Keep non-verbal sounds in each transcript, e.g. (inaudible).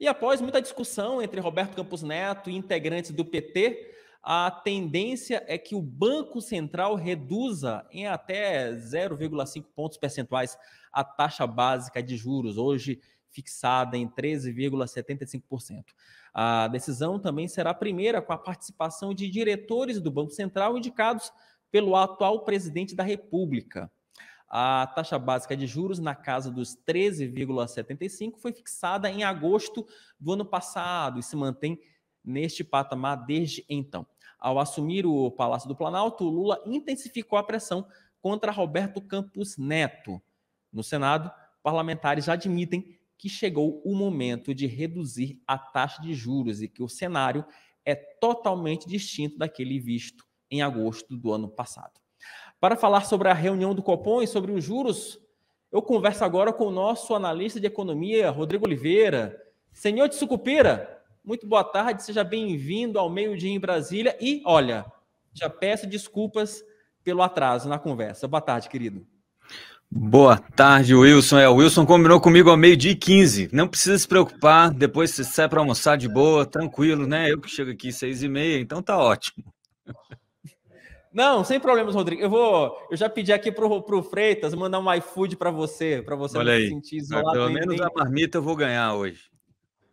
E após muita discussão entre Roberto Campos Neto e integrantes do PT, a tendência é que o Banco Central reduza em até 0,5 pontos percentuais a taxa básica de juros, hoje fixada em 13,75%. A decisão também será a primeira com a participação de diretores do Banco Central indicados pelo atual presidente da República. A taxa básica de juros na casa dos 13,75 foi fixada em agosto do ano passado e se mantém neste patamar desde então. Ao assumir o Palácio do Planalto, Lula intensificou a pressão contra Roberto Campos Neto. No Senado, parlamentares já admitem que chegou o momento de reduzir a taxa de juros e que o cenário é totalmente distinto daquele visto em agosto do ano passado. Para falar sobre a reunião do Copom e sobre os juros, eu converso agora com o nosso analista de economia, Rodrigo Oliveira. Senhor de Sucupira, muito boa tarde, seja bem-vindo ao meio-dia em Brasília. E, olha, já peço desculpas pelo atraso na conversa. Boa tarde, querido. Boa tarde, Wilson. É, o Wilson combinou comigo ao meio-dia e 15. Não precisa se preocupar, depois você sai para almoçar de boa, tranquilo, né? Eu que chego aqui às seis e meia, então tá ótimo. Não, sem problemas, Rodrigo. Eu vou, eu já pedi aqui pro, pro Freitas mandar um iFood para você, para você Olha não aí. se sentir isolado. Pelo menos nem... a marmita eu vou ganhar hoje.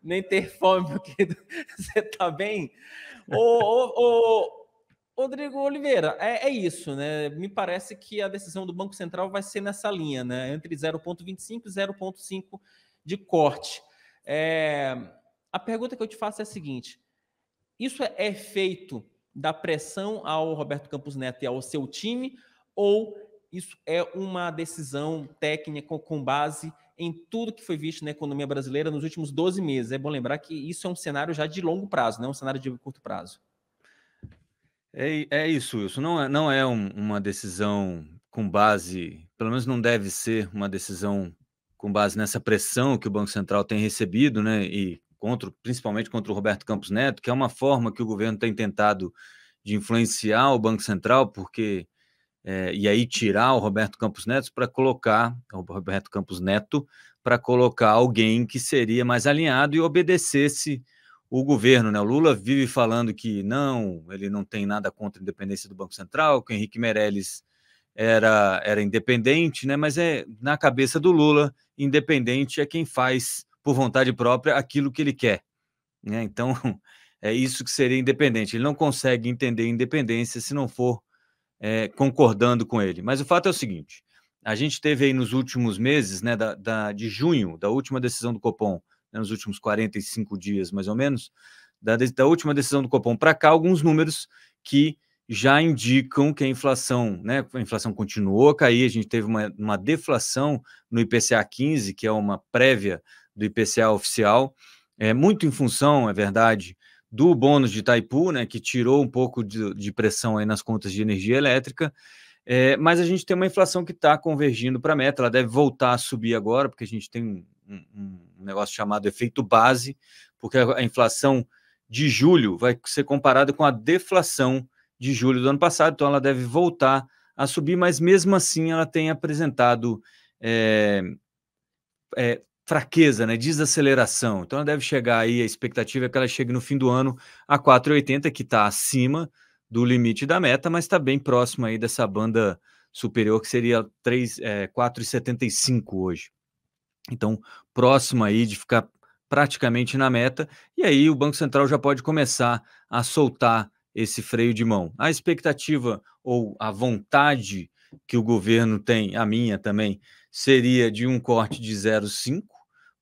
Nem ter fome, meu querido. (laughs) Você tá bem? ô, ô, ô, Rodrigo Oliveira, é, é, isso, né? Me parece que a decisão do Banco Central vai ser nessa linha, né? Entre 0,25 e 0,5 de corte. É... A pergunta que eu te faço é a seguinte: isso é, é feito da pressão ao Roberto Campos Neto e ao seu time, ou isso é uma decisão técnica com base em tudo que foi visto na economia brasileira nos últimos 12 meses? É bom lembrar que isso é um cenário já de longo prazo, não é um cenário de curto prazo. É, é isso, Wilson. Não é, não é um, uma decisão com base, pelo menos não deve ser uma decisão com base nessa pressão que o Banco Central tem recebido, né? E contra, principalmente contra o Roberto Campos Neto, que é uma forma que o governo tem tentado de influenciar o Banco Central, porque é, e aí tirar o Roberto Campos Neto para colocar o Roberto Campos Neto para colocar alguém que seria mais alinhado e obedecesse o governo, né? O Lula vive falando que não, ele não tem nada contra a independência do Banco Central, que o Henrique Meirelles era, era independente, né? Mas é na cabeça do Lula, independente é quem faz por vontade própria aquilo que ele quer. Né? Então, (laughs) é isso que seria independente. Ele não consegue entender independência se não for é, concordando com ele. Mas o fato é o seguinte: a gente teve aí nos últimos meses, né, da, da de junho, da última decisão do Copom, né, nos últimos 45 dias mais ou menos, da, da última decisão do Copom para cá, alguns números que já indicam que a inflação, né, a inflação continuou a cair, a gente teve uma, uma deflação no IPCA 15, que é uma prévia do IPCA oficial, é, muito em função, é verdade, do bônus de Itaipu, né, que tirou um pouco de, de pressão aí nas contas de energia elétrica, é, mas a gente tem uma inflação que está convergindo para a meta, ela deve voltar a subir agora, porque a gente tem um, um, negócio chamado efeito base, porque a, a inflação de julho vai ser comparada com a deflação de julho do ano passado, então ela deve voltar a subir, mas mesmo assim ela tem apresentado é, é, fraqueza, né? Desaceleração. Então ela deve chegar aí, a expectativa é que ela chegue no fim do ano a 4,80, que está acima do limite da meta, mas está bem próximo aí dessa banda superior que seria é, 4,75 hoje. Então, próximo aí de ficar praticamente na meta, e aí o Banco Central já pode começar a soltar esse freio de mão. A expectativa ou a vontade que o governo tem, a minha também, seria de um corte de 0,5,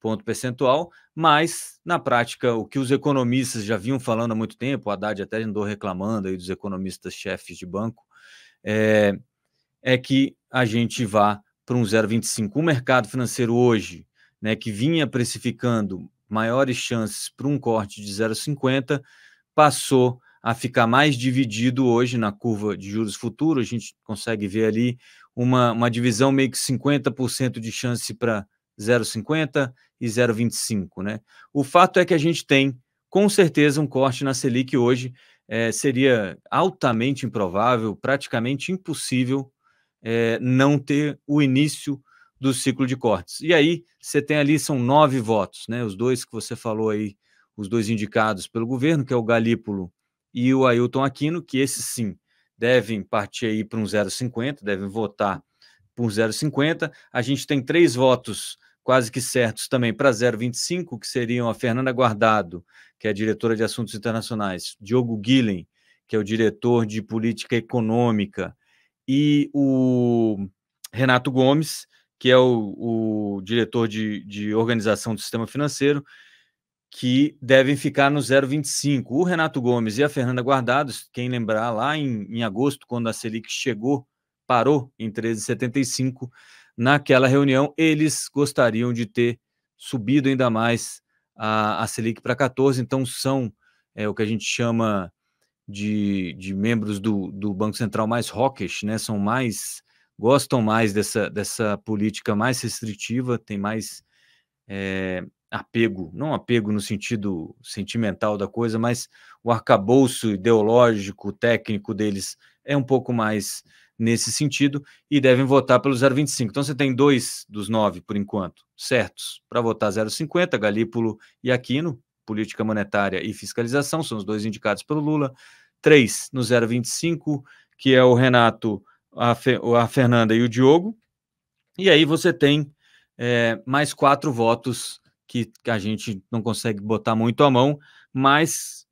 ponto percentual, mas na prática o que os economistas já vinham falando há muito tempo, o Haddad até andou reclamando aí dos economistas chefes de banco, é, é que a gente vá para um 0,25. O mercado financeiro hoje, né, que vinha precificando maiores chances para um corte de 0,50, passou a ficar mais dividido hoje na curva de juros futuros. A gente consegue ver ali uma, uma divisão meio que 50% de chance para 0,50 e 0,25. Né? O fato é que a gente tem, com certeza, um corte na Selic hoje. É, seria altamente improvável, praticamente impossível, é, não ter o início do ciclo de cortes. E aí você tem ali, são nove votos, né? Os dois que você falou aí, os dois indicados pelo governo, que é o Galípolo e o Ailton Aquino, que esses sim devem partir aí para um 0,50, devem votar por 0,50. A gente tem três votos quase que certos também para 0,25, que seriam a Fernanda Guardado, que é diretora de Assuntos Internacionais, Diogo Guilhem, que é o diretor de Política Econômica, e o Renato Gomes, que é o, o diretor de, de Organização do Sistema Financeiro, que devem ficar no 0,25. O Renato Gomes e a Fernanda Guardados, quem lembrar, lá em, em agosto, quando a Selic chegou, parou em 13,75, naquela reunião, eles gostariam de ter subido ainda mais a, a Selic para 14, então são é, o que a gente chama de, de membros do, do Banco Central mais hawkish, né? São mais gostam mais dessa, dessa política mais restritiva, tem mais é, apego, não apego no sentido sentimental da coisa, mas o arcabouço ideológico, técnico deles é um pouco mais nesse sentido e devem votar pelo 0,25. Então você tem dois dos nove, por enquanto, certos para votar 0,50, Galípolo e Aquino, política monetária e fiscalização, são os dois indicados pelo Lula. Três no 0,25, que é o Renato, a, Fe, a Fernanda e o Diogo. E aí você tem é, mais quatro votos que a gente não consegue botar muito a mão, mas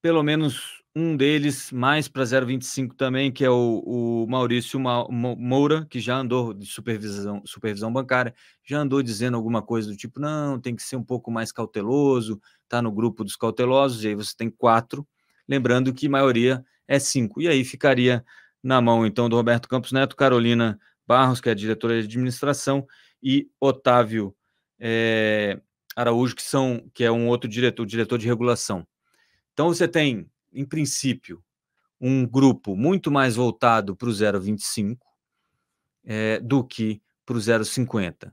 pelo menos um deles mais para 0,25 também, que é o, o Maurício Moura, que já andou de supervisão, supervisão bancária, já andou dizendo alguma coisa do tipo, não, tem que ser um pouco mais cauteloso, está no grupo dos cautelosos, e aí você tem quatro, lembrando que maioria é cinco, e aí ficaria na mão, então, do Roberto Campos Neto, Carolina Barros, que é a diretora de administração, e Otávio é, Araújo, que, são, que é um outro diretor, diretor de regulação. Então, você tem em princípio, um grupo muito mais voltado para o 0,25 é, eh, do que para o 0,50.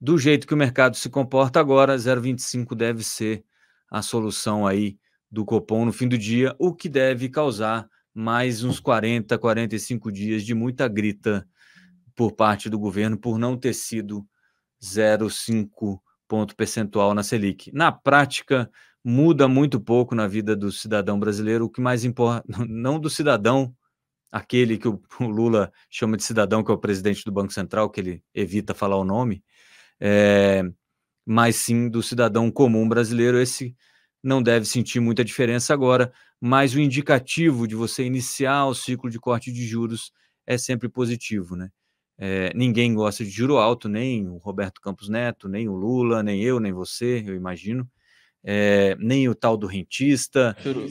Do jeito que o mercado se comporta agora, 0,25 deve ser a solução aí do Copom no fim do dia, o que deve causar mais uns 40, 45 dias de muita grita por parte do governo por não ter sido 0,5 ponto percentual na Selic. Na prática, muda muito pouco na vida do cidadão brasileiro. O que mais importa, (laughs) não do cidadão, aquele que (laughs) o, Lula chama de cidadão, que é o presidente do Banco Central, que ele evita falar o nome, é, mas sim do cidadão comum brasileiro. Esse não deve sentir muita diferença agora, mas o indicativo de você iniciar o ciclo de corte de juros é sempre positivo, né? É, ninguém gosta de juro alto, nem o Roberto Campos Neto, nem o Lula, nem eu, nem você, eu imagino é, nem o tal do rentista. Juro.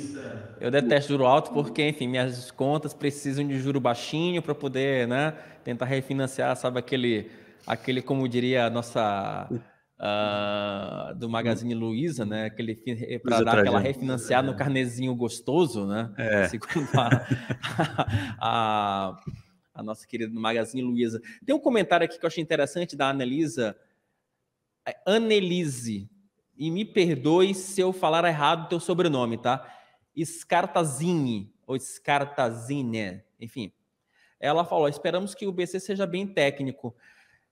Eu detesto juro alto porque, enfim, minhas contas precisam de juro baixinho para poder, né, tentar refinanciar, sabe, aquele, aquele como diria a nossa... Uh, do Magazine Luiza, né? Aquele eh, para dar aquela refinanciada no carnezinho gostoso, né? É. Segundo a, a, (laughs) a, a, nossa querida do Magazine Luiza. Tem um comentário aqui que eu achei interessante da Anelisa. É, Anelise, e me perdoe se eu falar errado o teu sobrenome, tá? Scartazini, ou Scartazine, enfim. Ela falou: esperamos que o BC seja bem técnico.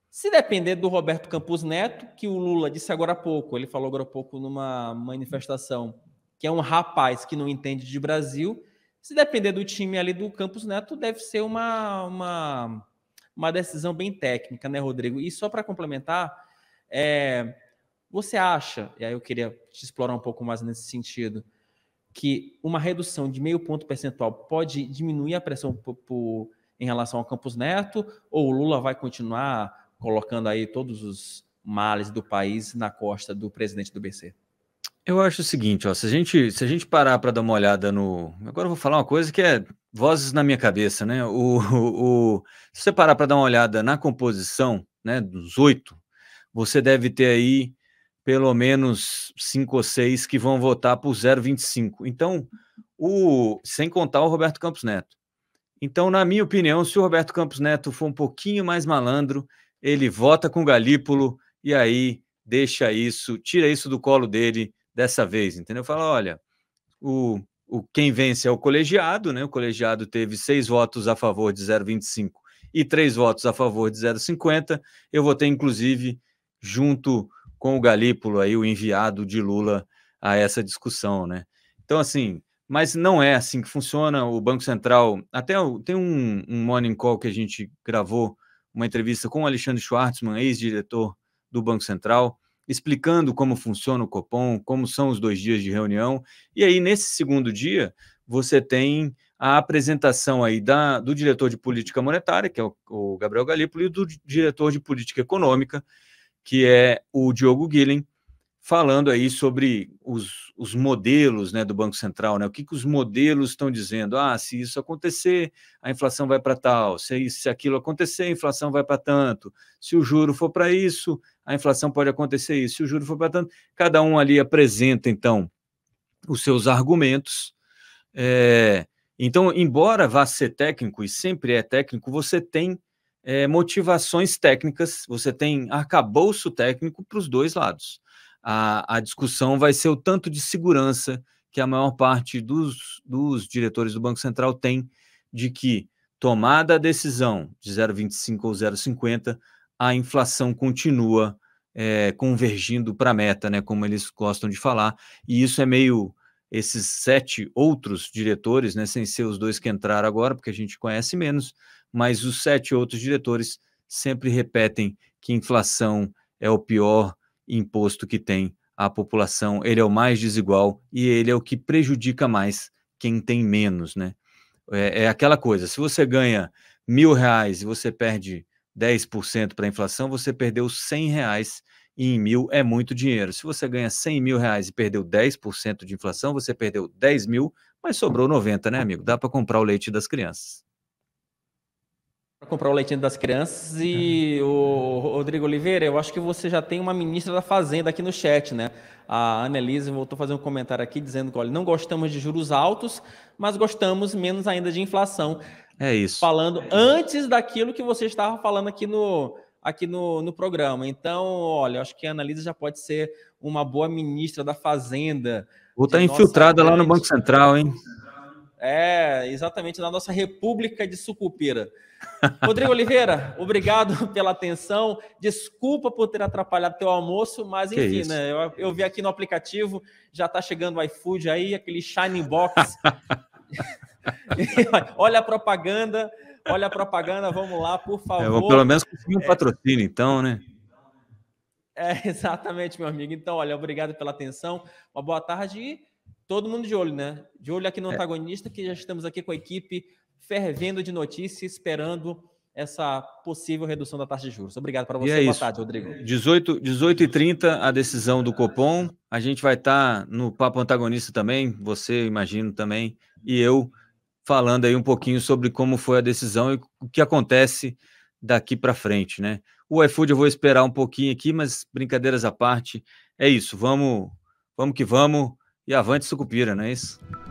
Se depender do Roberto Campos Neto, que o Lula disse agora há pouco, ele falou agora há pouco numa manifestação, que é um rapaz que não entende de Brasil. Se depender do time ali do Campos Neto, deve ser uma, uma, uma decisão bem técnica, né, Rodrigo? E só para complementar, é, você acha, e aí eu queria te explorar um pouco mais nesse sentido, que uma redução de meio ponto percentual pode diminuir a pressão por, por, em relação ao Campos Neto, ou o Lula vai continuar colocando aí todos os males do país na costa do presidente do BC? Eu acho o seguinte, ó, se a gente, se a gente parar para dar uma olhada no. Agora eu vou falar uma coisa que é vozes na minha cabeça, né? O, o, o se você parar para dar uma olhada na composição né, dos oito, você deve ter aí pelo menos cinco ou seis que vão votar por 0,25. Então, o sem contar o Roberto Campos Neto. Então, na minha opinião, se o Roberto Campos Neto for um pouquinho mais malandro, ele vota com Galípolo e aí deixa isso, tira isso do colo dele dessa vez, entendeu? Fala, olha, o, o quem vence é o colegiado, né? O colegiado teve seis votos a favor de 0,25 e três votos a favor de 0,50. Eu votei, inclusive, junto com o Galípolo aí, o enviado de Lula a essa discussão, né? Então, assim, mas não é assim que funciona. O Banco Central, até tem um, um morning call que a gente gravou, uma entrevista com o Alexandre Schwartzman, ex-diretor do Banco Central, explicando como funciona o Copom, como são os dois dias de reunião. E aí, nesse segundo dia, você tem a apresentação aí da, do diretor de política monetária, que é o, o Gabriel Galípolo e do diretor de política econômica, que é o Diogo Guilherme falando aí sobre os, os modelos né, do Banco Central, né? O que, que os modelos estão dizendo? Ah, se isso acontecer, a inflação vai para tal. Se, isso, se aquilo acontecer, a inflação vai para tanto. Se o juro for para isso, a inflação pode acontecer isso. Se o juro for para tanto, cada um ali apresenta então os seus argumentos. É... Então, embora vá ser técnico e sempre é técnico, você tem é, motivações técnicas, você tem arcabouço técnico para os dois lados. A, a discussão vai ser o tanto de segurança que a maior parte dos, dos diretores do Banco Central tem de que, tomada a decisão de 0,25 ou 0,50, a inflação continua é, convergindo para a meta, né, como eles gostam de falar, e isso é meio esses sete outros diretores, né, sem ser os dois que entraram agora, porque a gente conhece menos, mas os sete outros diretores sempre repetem que inflação é o pior imposto que tem a população, ele é o mais desigual e ele é o que prejudica mais quem tem menos, né? É, é aquela coisa, se você ganha mil reais e você perde 10% para a inflação, você perdeu 100 reais e em mil é muito dinheiro. Se você ganha 100 mil reais e perdeu 10% de inflação, você perdeu 10 mil, mas sobrou 90, né, amigo? Dá para comprar o leite das crianças para comprar o leitinho das crianças. E uhum. o Rodrigo Oliveira, eu acho que você já tem uma ministra da Fazenda aqui no chat, né? A Annelise voltou a fazer um comentário aqui dizendo que, olha, não gostamos de juros altos, mas gostamos menos ainda de inflação. É isso. Falando é antes daquilo que você estava falando aqui no, aqui no, no programa. Então, olha, acho que a Analisa já pode ser uma boa ministra da Fazenda. Ou está infiltrada lá no Banco Central, hein? É, exatamente, na nossa República de Sucupira. Rodrigo Oliveira, (laughs) obrigado pela atenção. Desculpa por ter atrapalhado teu almoço, mas que enfim, né? Eu, eu, vi aqui no aplicativo, já está chegando o iFood aí, aquele Shining Box. (laughs) olha a propaganda, olha a propaganda, vamos lá, por favor. É, eu vou pelo menos conseguir um é. patrocínio, é... então, né? É, (laughs) exatamente, meu amigo. Então, olha, obrigado pela atenção, uma boa tarde e todo mundo de olho, né? De olho aqui no é. antagonista, que já estamos aqui com a equipe fervendo de notícias, esperando essa possível redução da taxa de juros. Obrigado para você. E é Boa isso. tarde, Rodrigo. 18, 18 e 30 a decisão do Copom. A gente vai estar tá no Papo Antagonista também, você, imagino, também, e eu, falando aí um pouquinho sobre como foi a decisão e o que acontece daqui para frente, né? O iFood eu vou esperar um pouquinho aqui, mas brincadeiras à parte, é isso. Vamos, vamos que vamos e avante Sucupira, não é isso?